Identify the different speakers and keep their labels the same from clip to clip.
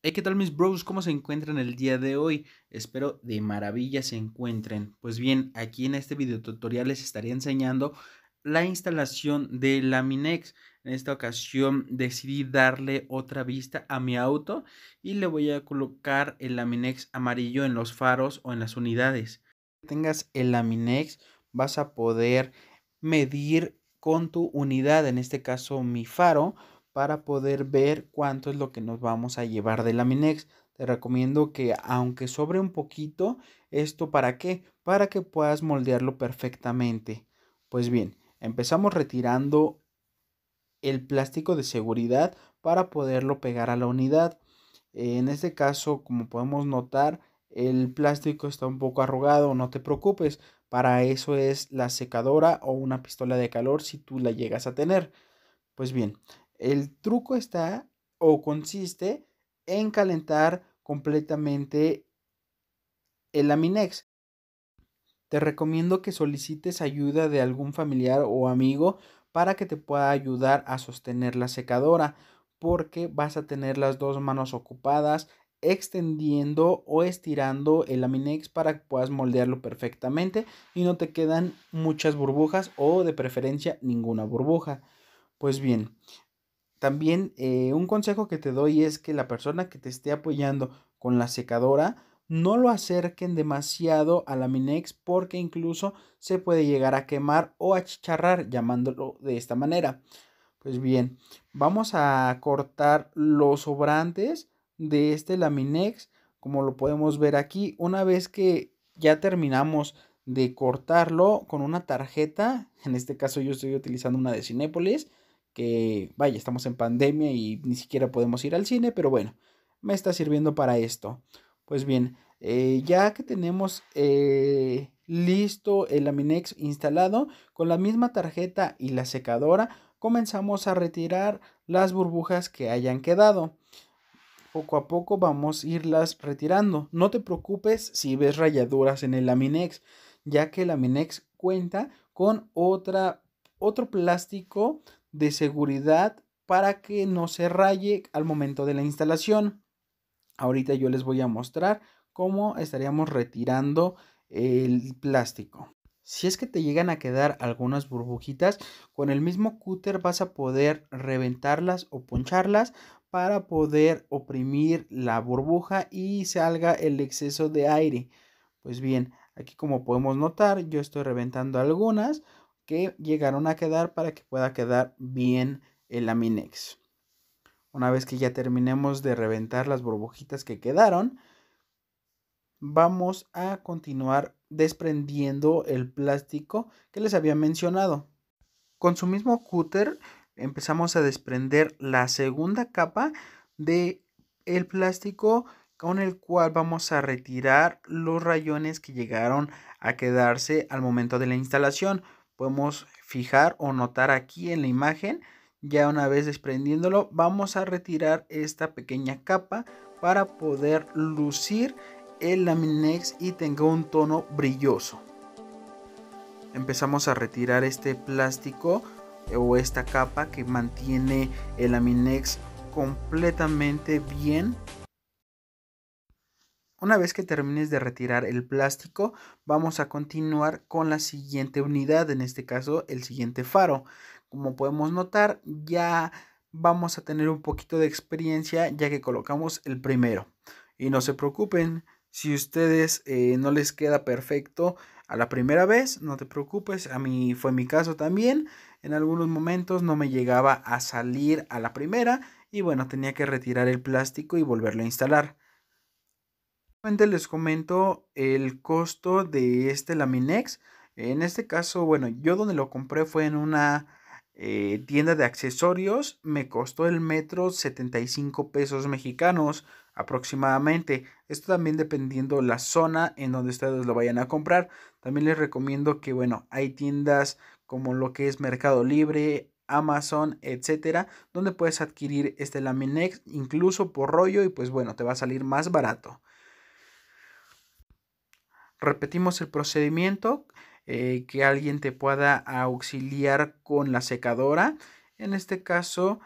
Speaker 1: Hey, ¿qué tal mis bros? ¿Cómo se encuentran el día de hoy? Espero de maravilla se encuentren. Pues bien, aquí en este video tutorial les estaré enseñando la instalación de Laminex. En esta ocasión decidí darle otra vista a mi auto y le voy a colocar el Laminex amarillo en los faros o en las unidades. tengas el Laminex vas a poder medir con tu unidad, en este caso mi faro, para poder ver cuánto es lo que nos vamos a llevar de la Te recomiendo que aunque sobre un poquito, ¿esto para qué? Para que puedas moldearlo perfectamente. Pues bien, empezamos retirando el plástico de seguridad para poderlo pegar a la unidad. En este caso, como podemos notar, el plástico está un poco arrugado, no te preocupes. Para eso es la secadora o una pistola de calor si tú la llegas a tener. Pues bien, el truco está o consiste en calentar completamente el aminex. Te recomiendo que solicites ayuda de algún familiar o amigo para que te pueda ayudar a sostener la secadora, porque vas a tener las dos manos ocupadas extendiendo o estirando el aminex para que puedas moldearlo perfectamente y no te quedan muchas burbujas o de preferencia ninguna burbuja. Pues bien, también eh, un consejo que te doy es que la persona que te esté apoyando con la secadora no lo acerquen demasiado a la Minex porque incluso se puede llegar a quemar o a chicharrar llamándolo de esta manera. Pues bien, vamos a cortar los sobrantes de este laminex como lo podemos ver aquí. Una vez que ya terminamos de cortarlo con una tarjeta, en este caso yo estoy utilizando una de Cinépolis, que vaya, estamos en pandemia y ni siquiera podemos ir al cine, pero bueno, me está sirviendo para esto. Pues bien, eh, ya que tenemos eh, listo el Laminex instalado, con la misma tarjeta y la secadora comenzamos a retirar las burbujas que hayan quedado. Poco a poco vamos a irlas retirando. No te preocupes si ves rayaduras en el Laminex, ya que el Laminex cuenta con otra, otro plástico de seguridad para que no se raye al momento de la instalación. Ahorita yo les voy a mostrar cómo estaríamos retirando el plástico. Si es que te llegan a quedar algunas burbujitas, con el mismo cúter vas a poder reventarlas o poncharlas para poder oprimir la burbuja y salga el exceso de aire. Pues bien, aquí como podemos notar, yo estoy reventando algunas que llegaron a quedar para que pueda quedar bien el Aminex. Una vez que ya terminemos de reventar las burbujitas que quedaron, vamos a continuar desprendiendo el plástico que les había mencionado. Con su mismo cúter empezamos a desprender la segunda capa de el plástico con el cual vamos a retirar los rayones que llegaron a quedarse al momento de la instalación podemos fijar o notar aquí en la imagen. Ya una vez desprendiéndolo, vamos a retirar esta pequeña capa para poder lucir el laminex y tenga un tono brilloso. Empezamos a retirar este plástico eh, o esta capa que mantiene el laminex completamente bien una vez que termines de retirar el plástico, vamos a continuar con la siguiente unidad, en este caso el siguiente faro. Como podemos notar, ya vamos a tener un poquito de experiencia ya que colocamos el primero. Y no se preocupen, si ustedes eh, no les queda perfecto a la primera vez, no te preocupes, a mí fue mi caso también. En algunos momentos no me llegaba a salir a la primera y bueno, tenía que retirar el plástico y volverlo a instalar les comento el costo de este Laminex. En este caso, bueno, yo donde lo compré fue en una eh, tienda de accesorios. Me costó el metro 75 pesos mexicanos aproximadamente. Esto también dependiendo la zona en donde ustedes lo vayan a comprar. También les recomiendo que, bueno, hay tiendas como lo que es Mercado Libre, Amazon, etcétera, donde puedes adquirir este Laminex incluso por rollo y pues bueno, te va a salir más barato. Repetimos el procedimiento, eh, que alguien te pueda auxiliar con la secadora. En este caso,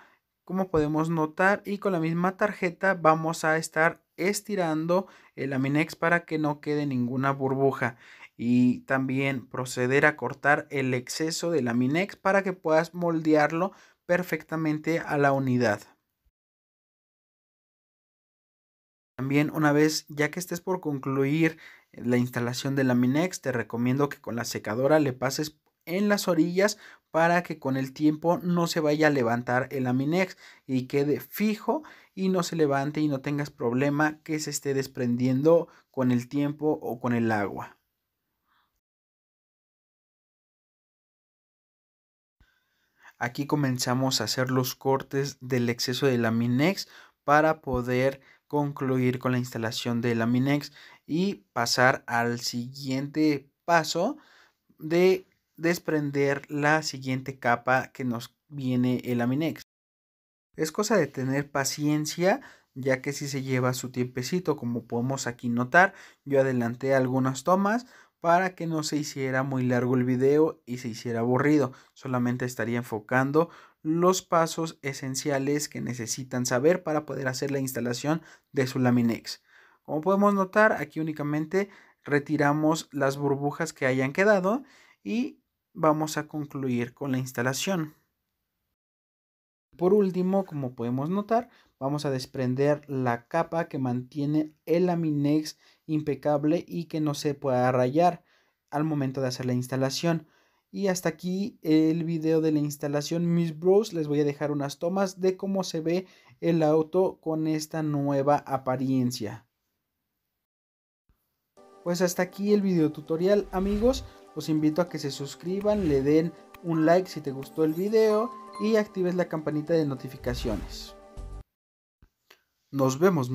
Speaker 1: como podemos notar, y con la misma tarjeta vamos a estar estirando el Aminex para que no quede ninguna burbuja y también proceder a cortar el exceso del Aminex para que puedas moldearlo perfectamente a la unidad. También una vez ya que estés por concluir eh, la instalación del laminex te recomiendo que con la secadora le pases en las orillas para que con el tiempo no se vaya a levantar el Aminex y quede fijo y no se levante y no tengas problema que se esté desprendiendo con el tiempo o con el agua. Aquí comenzamos a hacer los cortes del exceso del Aminex para poder concluir con la instalación de Laminex y pasar al siguiente paso de desprender la siguiente capa que nos viene el Aminex. Es cosa de tener paciencia ya que si se lleva su tiempecito como podemos aquí notar yo adelanté algunas tomas para que no se hiciera muy largo el video y se hiciera aburrido. Solamente estaría enfocando los pasos esenciales que necesitan saber para poder hacer la instalación de su Laminex. Como podemos notar, aquí únicamente retiramos las burbujas que hayan quedado y vamos a concluir con la instalación. Por último, como podemos notar, Vamos a desprender la capa que mantiene el laminex impecable y que no se pueda rayar al momento de hacer la instalación. Y hasta aquí el video de la instalación Miss Bros. Les voy a dejar unas tomas de cómo se ve el auto con esta nueva apariencia. Pues hasta aquí el video tutorial amigos. Los invito a que se suscriban, le den un like si te gustó el video y actives la campanita de notificaciones. Nos vemos,